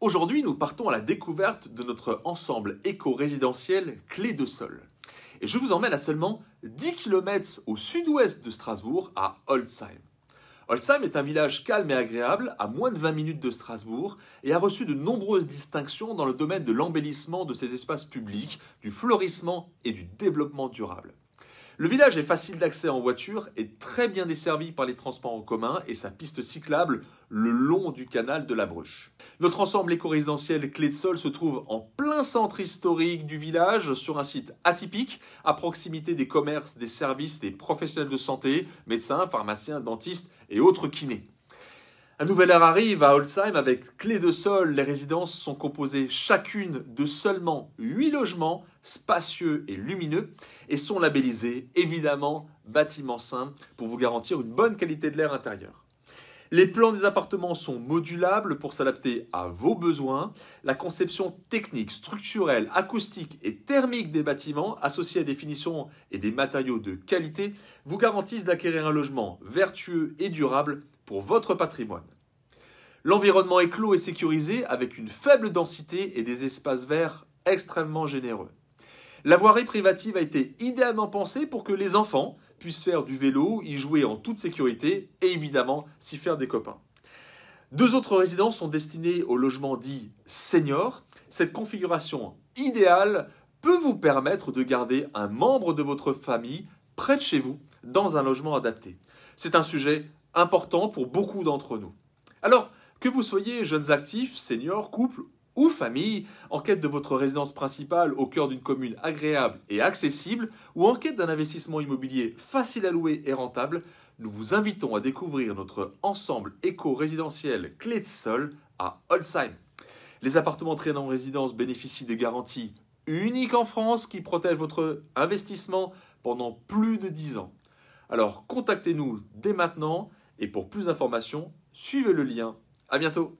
Aujourd'hui, nous partons à la découverte de notre ensemble éco-résidentiel Clé de Sol. Et je vous emmène à seulement 10 km au sud-ouest de Strasbourg, à Holzheim. Holzheim est un village calme et agréable, à moins de 20 minutes de Strasbourg, et a reçu de nombreuses distinctions dans le domaine de l'embellissement de ses espaces publics, du florissement et du développement durable. Le village est facile d'accès en voiture et très bien desservi par les transports en commun et sa piste cyclable le long du canal de la Bruche. Notre ensemble éco-résidentiel Clé de Sol se trouve en plein centre historique du village, sur un site atypique, à proximité des commerces, des services, des professionnels de santé, médecins, pharmaciens, dentistes et autres kinés. Un nouvel air arrive à Holzheim avec clé de sol. Les résidences sont composées chacune de seulement 8 logements spacieux et lumineux et sont labellisés évidemment bâtiments sains pour vous garantir une bonne qualité de l'air intérieur. Les plans des appartements sont modulables pour s'adapter à vos besoins. La conception technique, structurelle, acoustique et thermique des bâtiments, associée à des finitions et des matériaux de qualité, vous garantissent d'acquérir un logement vertueux et durable votre patrimoine. L'environnement est clos et sécurisé avec une faible densité et des espaces verts extrêmement généreux. La voirie privative a été idéalement pensée pour que les enfants puissent faire du vélo, y jouer en toute sécurité et évidemment s'y faire des copains. Deux autres résidences sont destinées au logement dit senior. Cette configuration idéale peut vous permettre de garder un membre de votre famille près de chez vous dans un logement adapté. C'est un sujet important pour beaucoup d'entre nous. Alors, que vous soyez jeunes actifs, seniors, couple ou famille, en quête de votre résidence principale au cœur d'une commune agréable et accessible, ou en quête d'un investissement immobilier facile à louer et rentable, nous vous invitons à découvrir notre ensemble éco-résidentiel clé de sol à Holzheim. Les appartements traînant en résidence bénéficient des garanties uniques en France qui protègent votre investissement pendant plus de 10 ans. Alors contactez-nous dès maintenant et pour plus d'informations, suivez le lien. À bientôt!